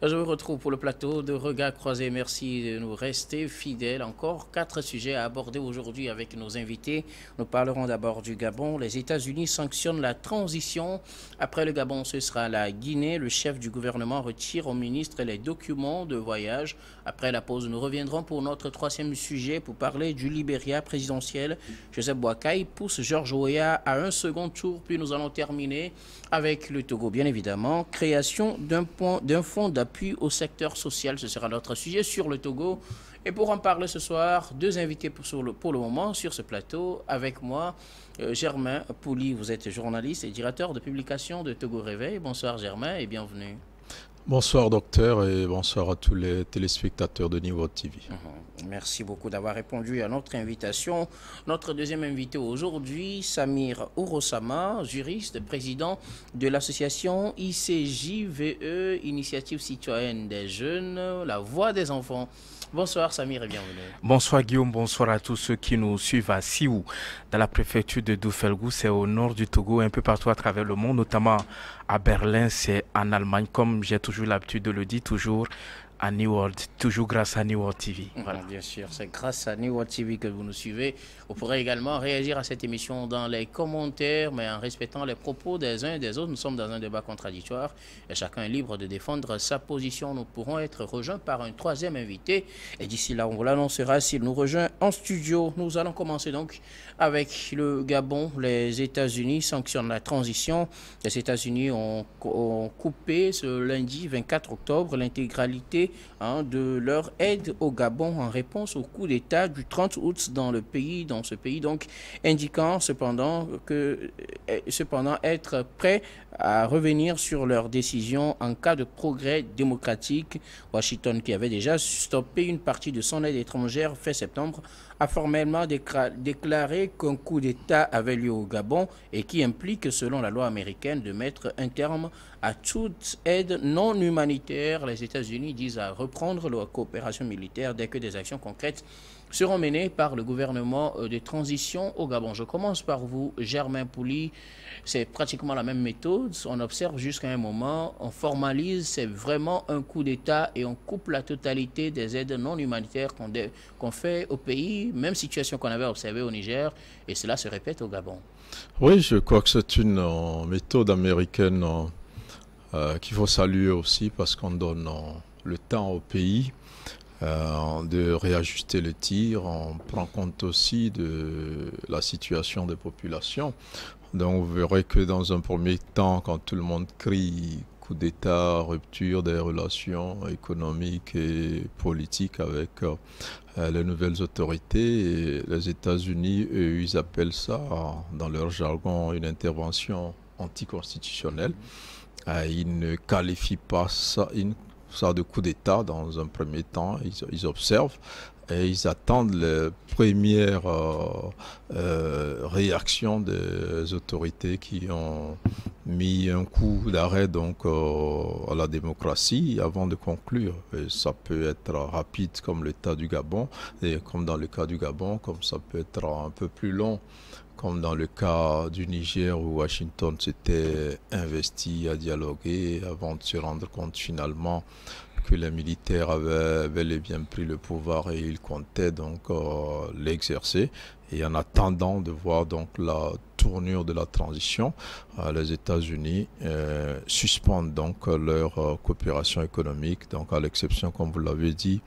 Je vous retrouve pour le plateau de Regards Croisés. Merci de nous rester fidèles. Encore quatre sujets à aborder aujourd'hui avec nos invités. Nous parlerons d'abord du Gabon. Les États-Unis sanctionnent la transition. Après le Gabon, ce sera la Guinée. Le chef du gouvernement retire au ministre les documents de voyage. Après la pause, nous reviendrons pour notre troisième sujet pour parler du Libéria présidentiel. Joseph Boakai pousse Georges Oya à un second tour. Puis nous allons terminer avec le Togo, bien évidemment. Création d'un fonds d'appui appui au secteur social. Ce sera notre sujet sur le Togo. Et pour en parler ce soir, deux invités pour, le, pour le moment sur ce plateau. Avec moi, euh, Germain Pouli, vous êtes journaliste et directeur de publication de Togo Réveil. Bonsoir Germain et bienvenue. Bonsoir docteur et bonsoir à tous les téléspectateurs de Niveau TV. Ah, merci beaucoup d'avoir répondu à notre invitation. Notre deuxième invité aujourd'hui, Samir Ourosama, juriste, président de l'association ICJVE, Initiative citoyenne des jeunes, la voix des enfants. Bonsoir Samir et bienvenue. Bonsoir Guillaume, bonsoir à tous ceux qui nous suivent à Sioux, dans la préfecture de Dufelgou, c'est au nord du Togo, un peu partout à travers le monde, notamment à Berlin, c'est en Allemagne, comme j'ai toujours l'habitude de le dire, toujours à New World, toujours grâce à New World TV. Mhm, voilà. Bien sûr, c'est grâce à New World TV que vous nous suivez. Vous pourrez également réagir à cette émission dans les commentaires, mais en respectant les propos des uns et des autres. Nous sommes dans un débat contradictoire et chacun est libre de défendre sa position. Nous pourrons être rejoints par un troisième invité. Et d'ici là, on vous l'annoncera s'il nous rejoint en studio. Nous allons commencer donc avec le Gabon. Les États-Unis sanctionnent la transition. Les États-Unis ont, coupé ce lundi 24 octobre l'intégralité hein, de leur aide au Gabon en réponse au coup d'État du 30 août dans le pays ce pays, donc indiquant cependant, que, euh, cependant être prêt à revenir sur leurs décisions en cas de progrès démocratique. Washington, qui avait déjà stoppé une partie de son aide étrangère fin septembre, a formellement déclaré qu'un coup d'État avait lieu au Gabon et qui implique, selon la loi américaine, de mettre un terme à toute aide non humanitaire. Les États-Unis disent à reprendre leur coopération militaire dès que des actions concrètes seront menés par le gouvernement euh, de transition au Gabon. Je commence par vous, Germain Pouli. C'est pratiquement la même méthode. On observe jusqu'à un moment, on formalise, c'est vraiment un coup d'État et on coupe la totalité des aides non humanitaires qu'on fait au pays. Même situation qu'on avait observée au Niger et cela se répète au Gabon. Oui, je crois que c'est une euh, méthode américaine euh, qu'il faut saluer aussi parce qu'on donne le temps au pays euh, de réajuster le tir. On prend compte aussi de la situation des populations. Donc vous verrez que dans un premier temps, quand tout le monde crie coup d'État, rupture des relations économiques et politiques avec euh, euh, les nouvelles autorités, les États-Unis, eux, ils appellent ça, dans leur jargon, une intervention anticonstitutionnelle. ils ne qualifient pas ça, une ça de coup d'État dans un premier temps, ils, observent et ils attendent les premières réaction euh, euh, réactions des autorités qui ont mis un coup d'arrêt donc à la démocratie avant de conclure. ça peut être rapide comme l'État du Gabon et comme dans le cas du Gabon, comme ça peut être un peu plus long comme dans le cas du Niger où Washington s'était investi à dialoguer avant de se rendre compte finalement que les militaires avaient bel et bien pris le pouvoir et ils comptaient donc euh, l'exercer. Et en attendant de voir donc la tournure de la transition, euh, les États-Unis euh, suspendent donc leur euh, coopération économique, donc à l'exception, comme vous l'avez dit,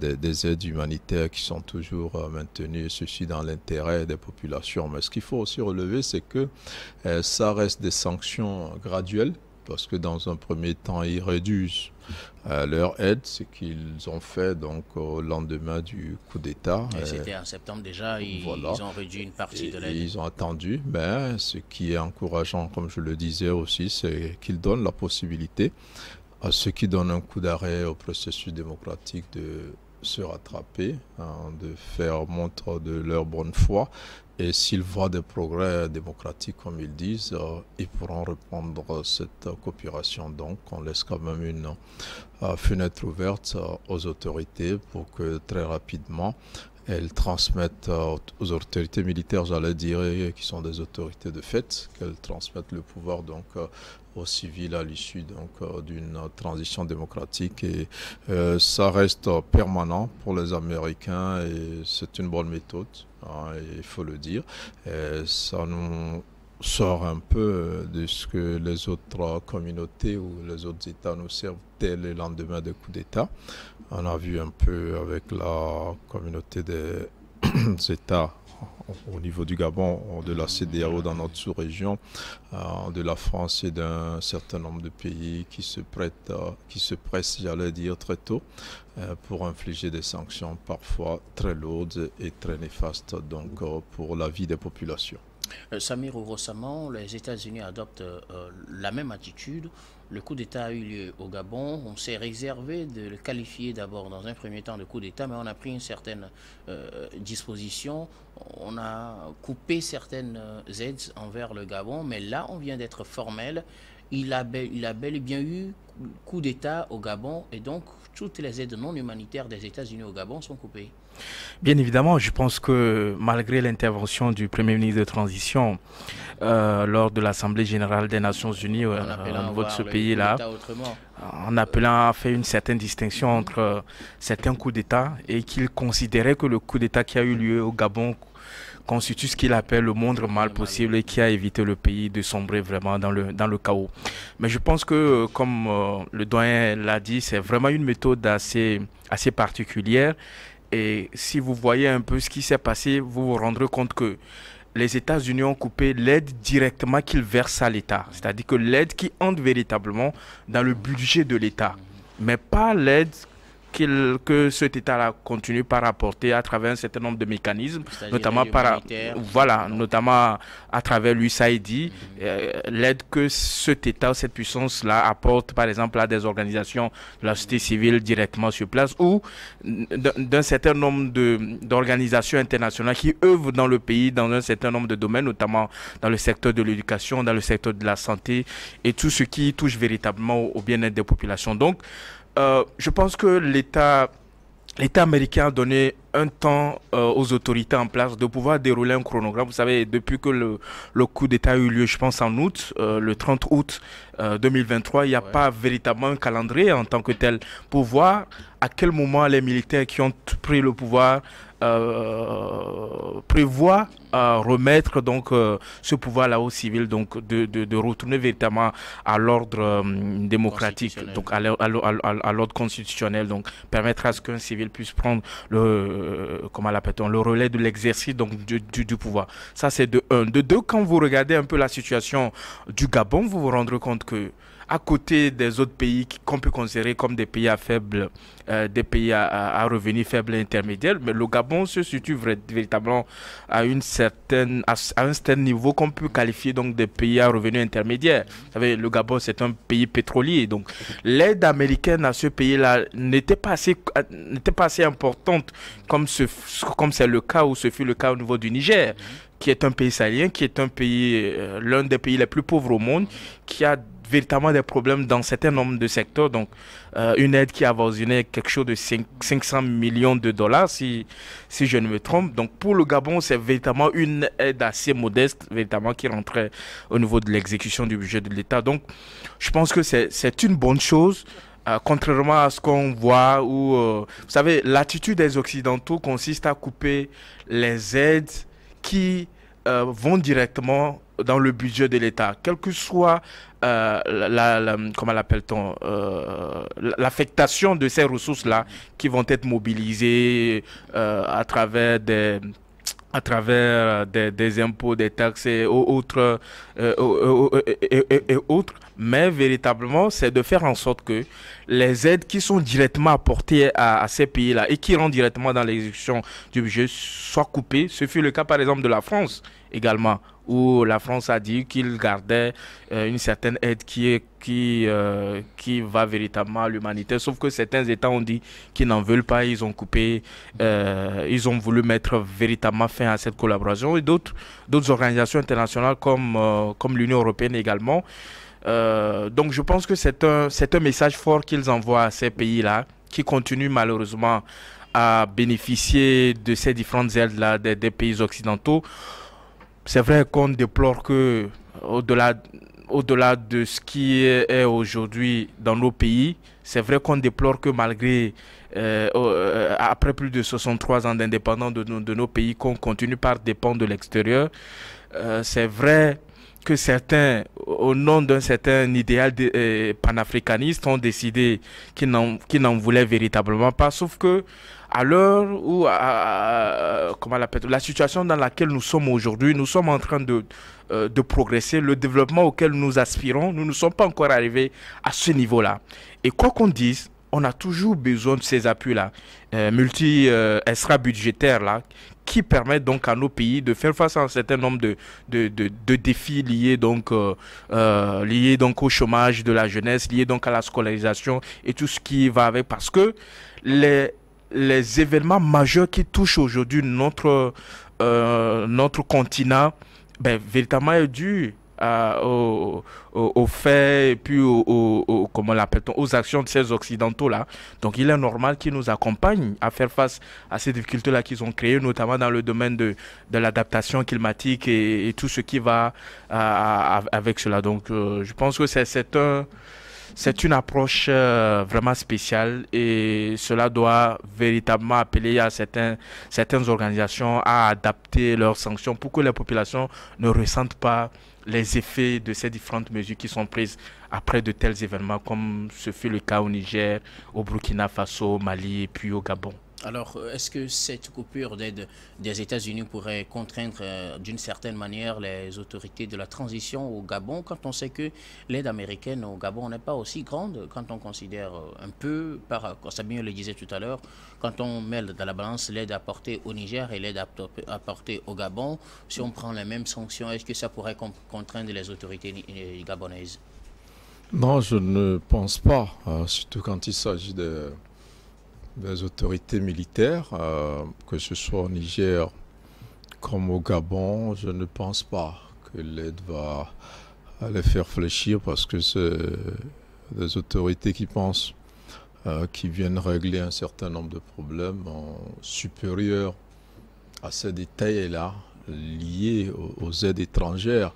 des, des, aides humanitaires qui sont toujours maintenues, ceci dans l'intérêt des populations. Mais ce qu'il faut aussi relever, c'est que ça reste des sanctions graduelles parce que dans un premier temps, ils réduisent euh, leur aide, ce qu'ils ont fait donc au lendemain du coup d'État. Euh, c'était en septembre déjà, ils, ont réduit une partie de l'aide. Ils ont attendu, mais ce qui est encourageant, comme je le disais aussi, c'est qu'ils donnent la possibilité à ceux qui donnent un coup d'arrêt au processus démocratique de se rattraper, hein, de faire montre de leur bonne foi. Et s'ils voient des progrès démocratiques, comme ils disent, euh, ils pourront reprendre cette coopération. Donc, on laisse quand même une euh, fenêtre ouverte euh, aux autorités pour que très rapidement, elles transmettent aux autorités militaires, j'allais dire, qui sont des autorités de fait, qu'elles transmettent le pouvoir donc au civils à l'issue donc d'une transition démocratique et euh, ça reste permanent pour les Américains et c'est une bonne méthode, hein, il faut le dire. ça nous sort un peu de ce que les autres communautés ou les autres États nous servent dès le lendemain des coups d'État. On a vu un peu avec la communauté des États au niveau du Gabon, de la CDAO dans notre sous-région, euh, de la France et d'un certain nombre de pays qui se prêtent, euh, qui se pressent, j'allais dire, très tôt euh, pour infliger des sanctions parfois très lourdes et très néfastes donc, pour la vie des populations. Samir euh, Samir, récemment, les États-Unis adoptent euh, la même attitude. Le coup d'État a eu lieu au Gabon. On s'est réservé de le qualifier d'abord dans un premier temps de coup d'État, mais on a pris une certaine euh, disposition. On a coupé certaines aides envers le Gabon, mais là, on vient d'être formel. Il a, il a bel et bien eu coup d'État au Gabon, et donc toutes les aides non humanitaires des États-Unis au Gabon sont coupées. Bien évidemment, je pense que malgré l'intervention du Premier ministre de Transition euh, lors de l'Assemblée générale des Nations Unies au niveau de ce pays-là, en appelant à faire une certaine distinction entre euh, certains coups d'État et qu'il considérait que le coup d'État qui a eu lieu au Gabon constitue ce qu'il appelle le moindre mal possible et qui a évité le pays de sombrer vraiment dans le, dans le chaos. Mais je pense que, euh, comme le doyen l'a dit, c'est vraiment une méthode assez, assez particulière et si vous voyez un peu ce qui s'est passé, vous vous rendrez compte que les États-Unis ont coupé l'aide directement qu'ils versent à l'État. C'est-à-dire que l'aide qui entre véritablement dans le budget de l'État, mais pas l'aide que cet État-là continue par apporter à travers un certain nombre de mécanismes, notamment par, voilà, notamment à travers l'USAID, mhm. euh, l'aide que cet État, cette puissance-là apporte, par exemple, à des organisations de la mhm. société civile directement sur place ou d'un certain nombre d'organisations internationales qui œuvrent dans le pays dans un certain nombre de domaines, notamment dans le secteur de l'éducation, dans le secteur de la santé et tout ce qui touche véritablement au bien-être des populations. Donc, euh, je pense que l'État américain a donné un temps euh, aux autorités en place de pouvoir dérouler un chronogramme. Vous savez, depuis que le, coup d'État a eu lieu, je pense en août, euh, le 30 août 2023, il n'y a pas véritablement un calendrier en tant que tel pour voir à quel moment les militaires qui ont pris le pouvoir euh, prévoit remettre donc euh, ce pouvoir-là au civil, donc de, retourner véritablement à l'ordre euh, démocratique, donc à l'ordre constitutionnel, donc permettre à ce qu'un civil puisse prendre le comment on le relais de l'exercice donc du, pouvoir. Ça c'est de un. De deux, quand vous regardez un peu la situation du Gabon, vous vous rendez compte que à côté des autres pays qu'on peut considérer comme des pays à faible, euh, des pays à, revenus faibles et intermédiaires. Mais le Gabon se situe véritablement à, une certaine, à, un certain niveau qu'on peut qualifier donc des pays à revenus intermédiaires. Vous savez, le Gabon, c'est un pays pétrolier. Donc, l'aide américaine à ce pays-là n'était pas, assez, pas assez importante comme c'est ce, comme le cas ou ce fut le cas au niveau du Niger qui est un pays sahélien, qui est un pays, euh, l'un des pays les plus pauvres au monde, qui a véritablement des problèmes dans certains nombre de secteurs. Donc, euh, une aide qui avoisinait quelque chose de 500 millions de dollars, si, si je ne me trompe. Donc, pour le Gabon, c'est véritablement une aide assez modeste, véritablement qui rentrait au niveau de l'exécution du budget de l'État. Donc, je pense que c'est une bonne chose. Euh, contrairement à ce qu'on voit où, euh, vous savez, l'attitude des Occidentaux consiste à couper les aides qui euh, vont directement dans le budget de l'État, quelle que soit euh, la, comment l'appelle-t-on, euh, l'affectation de ces ressources-là qui vont être mobilisées à travers des à travers euh, des, impôts, des taxes et autres, euh, et, autres. mais véritablement, c'est de faire en sorte que les aides qui sont directement apportées à, à ces pays-là et qui rentrent directement dans l'exécution du budget soient coupées. Ce fut le cas, par exemple, de la France également où la France a dit qu'il gardait euh, une certaine aide qui, est, qui, euh, qui va véritablement à l'humanité. Sauf que certains États ont dit qu'ils n'en veulent pas, ils ont coupé, euh, ils ont voulu mettre véritablement fin à cette collaboration. Et d'autres organisations internationales comme, comme l'Union européenne également. donc je pense que c'est un, un message fort qu'ils envoient à ces pays-là qui continuent malheureusement à bénéficier de ces différentes aides-là des, des pays occidentaux c'est vrai qu'on déplore que au-delà au-delà de ce qui est aujourd'hui dans nos pays, c'est vrai qu'on déplore que malgré, euh, euh, après plus de 63 ans d'indépendance de, nos pays, qu'on continue par dépendre de l'extérieur. Euh, c'est vrai que certains, au nom d'un certain idéal euh, panafricaniste, ont décidé qu'ils n'en voulaient véritablement pas. Sauf que, à l'heure où, comment la, la situation dans laquelle nous sommes aujourd'hui, nous sommes en train euh, de progresser. Le développement auquel nous aspirons, nous ne sommes pas encore arrivés à ce niveau-là. Et quoi qu'on dise, on a toujours besoin de ces appuis-là, euh, multi-extra-budgétaires-là, euh, qui permettent donc à nos pays de faire face à un certain nombre de, de, défis liés donc, euh, liés donc au chômage de la jeunesse, liés donc à la scolarisation et tout ce qui va avec. Parce que les, les événements majeurs qui touchent aujourd'hui notre, notre continent, ben, véritablement est dû euh, aux, faits et puis aux, comment lappelle on aux actions de ces Occidentaux-là. Donc il est normal qu'ils nous accompagnent à faire face à ces difficultés-là qu'ils ont créées, notamment dans le domaine de, de l'adaptation climatique et, tout ce qui va euh, avec cela. Donc euh, je pense que c'est un... C'est une approche euh, vraiment spéciale et cela doit véritablement appeler à certaines organisations à adapter leurs sanctions pour que les populations ne ressentent pas les effets de ces différentes mesures qui sont prises après de tels événements comme ce fut le cas au Niger, au Burkina Faso, au Mali et puis au Gabon. Alors, euh, est-ce que cette coupure d'aide des États-Unis pourrait contraindre euh, d'une certaine manière les autorités de la transition au Gabon quand on sait que l'aide américaine au Gabon n'est pas aussi grande quand on considère euh, un peu, par, Sabine le disait tout à l'heure, quand on mêle dans la balance l'aide apportée au Niger et l'aide apportée au Gabon, si on prend les mêmes sanctions, est-ce que ça pourrait contraindre les autorités gabonaises Non, je ne pense pas, surtout quand il s'agit de des autorités militaires, euh, que ce soit au Niger comme au Gabon, je ne pense pas que l'aide va les faire fléchir parce que c'est des autorités qui pensent euh, qu'ils viennent régler un certain nombre de problèmes supérieurs à ces détails-là liés aux aides étrangères.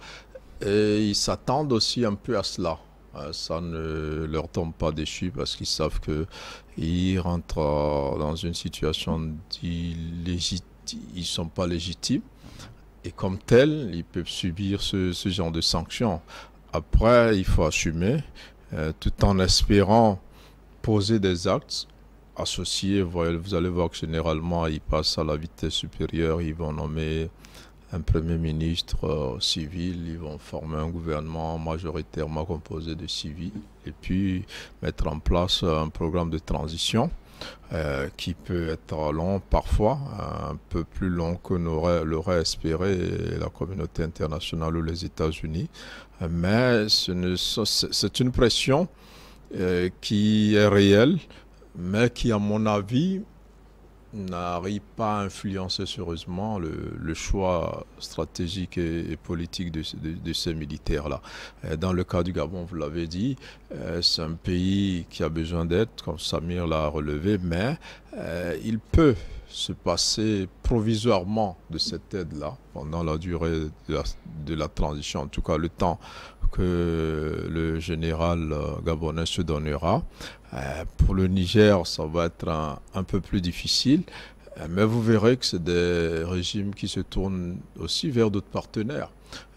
Et ils s'attendent aussi un peu à cela. Euh, ça ne leur tombe pas dessus parce qu'ils savent que rentrent dans une situation d'illégitime, ils sont pas légitimes et comme tel, ils peuvent subir ce, genre de sanctions. Après, il faut assumer euh, tout en espérant poser des actes associés. Vous allez voir que généralement, ils passent à la vitesse supérieure, ils vont nommer un Premier ministre euh, civil, ils vont former un gouvernement majoritairement composé de civils et puis mettre en place un programme de transition. Euh, qui peut être long parfois, euh, un peu plus long que l'aurait espéré la communauté internationale ou les États-Unis. Mais c'est une pression qui est réelle, mais qui, à mon avis, n'arrive pas à influencer sérieusement le, choix stratégique et, politique de, ces militaires-là. Euh, dans le cas du Gabon, vous l'avez dit, euh, c'est un pays qui a besoin d'aide, comme Samir l'a relevé, mais euh, il peut se passer provisoirement de cette aide-là, pendant la durée de la, transition, en tout cas le temps que le général euh, gabonais se donnera. Euh, pour le Niger, ça va être un, un peu plus difficile, euh, mais vous verrez que c'est des régimes qui se tournent aussi vers d'autres partenaires.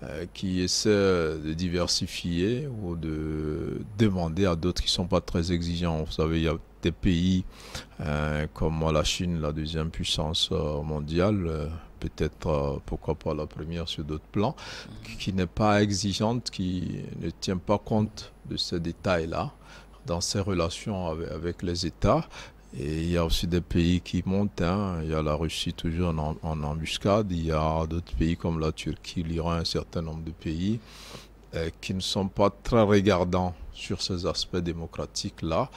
Euh, qui essaie de diversifier ou de demander à d'autres qui ne sont pas très exigeants. Vous savez, il y a des pays euh, comme la Chine, la deuxième puissance euh, mondiale, peut-être pourquoi pas la première sur d'autres plans, qui, n'est pas exigeante, qui ne tient pas compte de ces détails-là dans ses relations avec les États et il y a aussi des pays qui montent. Hein. Il y a la Russie toujours en, embuscade. Il y a d'autres pays comme la Turquie, l'Iran, un certain nombre de pays euh, qui ne sont pas très regardants sur ces aspects démocratiques-là,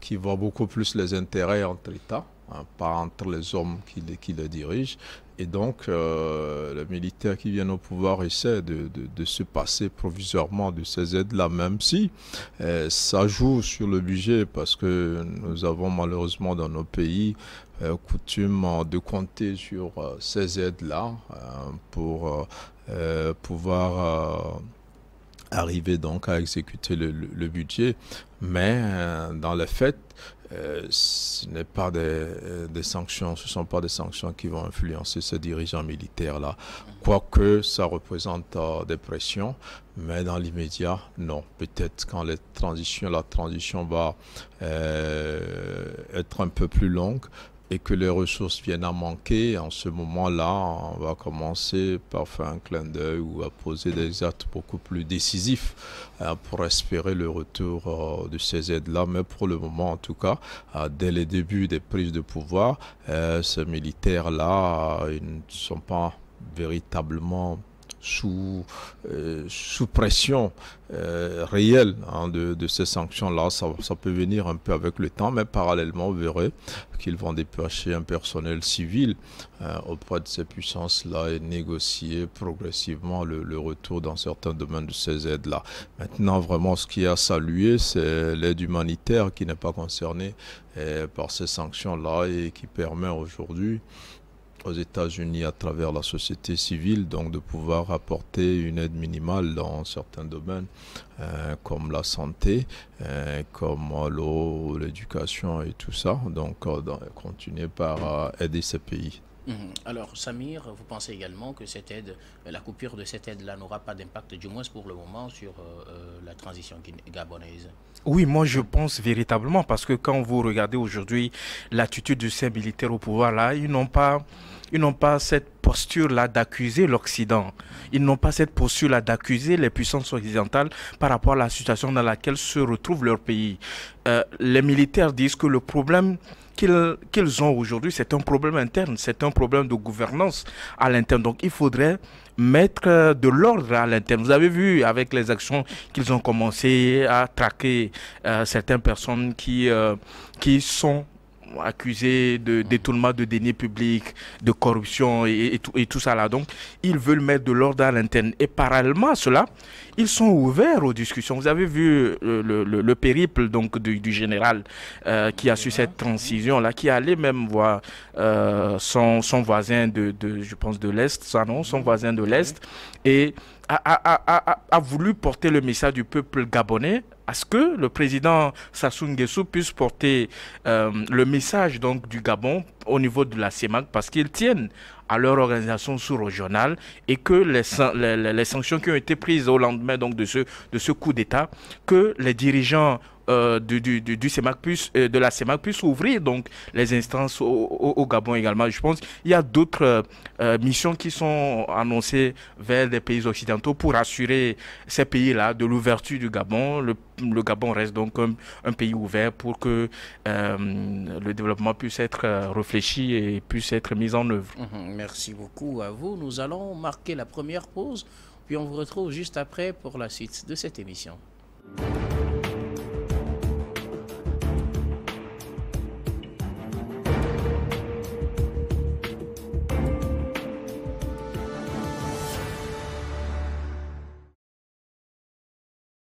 qui voient beaucoup plus les intérêts entre États, hein, pas entre les hommes qui les dirigent, et donc, euh, les militaires qui viennent au pouvoir essaie de, se passer provisoirement de ces aides-là, même si euh, ça joue sur le budget, parce que nous avons malheureusement dans nos pays euh, coutume de compter sur ces aides-là pour pouvoir arriver donc à exécuter le, budget. Mais euh, dans le fait, euh, ce n'est pas euh, des, sanctions, ce sont pas des sanctions qui vont influencer ce dirigeants militaires là Quoique ça représente des pressions, mais dans l'immédiat, non. Peut-être quand les transitions, la transition va être un peu plus longue, et que les ressources viennent à manquer, en ce moment-là, on va commencer par faire un clin d'œil ou à poser des actes beaucoup plus décisifs hein, pour espérer le retour euh, de ces aides-là. Mais pour le moment, en tout cas, euh, dès les débuts des prises de pouvoir, euh, ces militaires-là, ils ne sont pas véritablement sous, euh, sous pression euh, réelle hein, de, de, ces sanctions-là. Ça, ça, peut venir un peu avec le temps, mais parallèlement, vous verrez qu'ils vont dépêcher un personnel civil euh, auprès de ces puissances-là et négocier progressivement le, le, retour dans certains domaines de ces aides-là. Maintenant, vraiment, ce qui est à saluer, c'est l'aide humanitaire qui n'est pas concernée euh, par ces sanctions-là et qui permet aujourd'hui aux États-Unis à travers la société civile, donc de pouvoir apporter une aide minimale dans certains domaines euh, comme la santé, euh, comme l'eau, l'éducation et tout ça. Donc, euh, continuer par aider ces pays. Mhm. Alors, Samir, vous pensez également que cette aide, euh, la coupure de cette aide-là n'aura pas d'impact, du moins pour le moment, sur euh, euh, la transition gabonaise Oui, moi je pense véritablement, parce que quand vous regardez aujourd'hui l'attitude de ces militaires au pouvoir, là, ils n'ont pas, ils pas cette posture-là d'accuser l'Occident. Ils n'ont pas cette posture-là d'accuser les puissances occidentales par rapport à la situation dans laquelle se retrouve leur pays. Euh, les militaires disent que le problème qu'ils ont aujourd'hui, c'est un problème interne, c'est un problème de gouvernance à l'interne. Donc il faudrait mettre euh, de l'ordre à l'interne. Vous avez vu avec les actions qu'ils ont commencé à traquer euh, certaines personnes qui, qui sont accusés de mm. détournement de deniers publics, de corruption et, tout, ça là. Donc, ils veulent mettre de l'ordre à l'interne. Et parallèlement à cela, ils sont ouverts aux discussions. Vous avez vu euh, le, périple donc du, général euh, qui a su mm. cette transition là, qui allait même voir euh, son, voisin de, je pense de l'est, ça non, son mm. voisin de l'est, et a voulu porter le message du peuple gabonais à ce que le président Sassou Nguessou puisse porter euh, le message donc du Gabon au niveau de la CEMAC parce qu'il tiennent à leur organisation sous-régionale et que les, les, sanctions qui ont été prises au lendemain donc, de, ce, de ce coup d'État, que les dirigeants euh, du, du, euh, de la CEMAC puissent ouvrir donc les instances au, Gabon également. Je pense qu'il y a d'autres euh, missions qui sont annoncées vers les pays occidentaux pour assurer ces pays-là de l'ouverture du Gabon. Le, Gabon reste donc un, un pays ouvert pour que le développement puisse être réfléchi et puisse être mis en œuvre. Mmh Merci beaucoup à vous. Nous allons marquer la première pause, puis on vous retrouve juste après pour la suite de cette émission.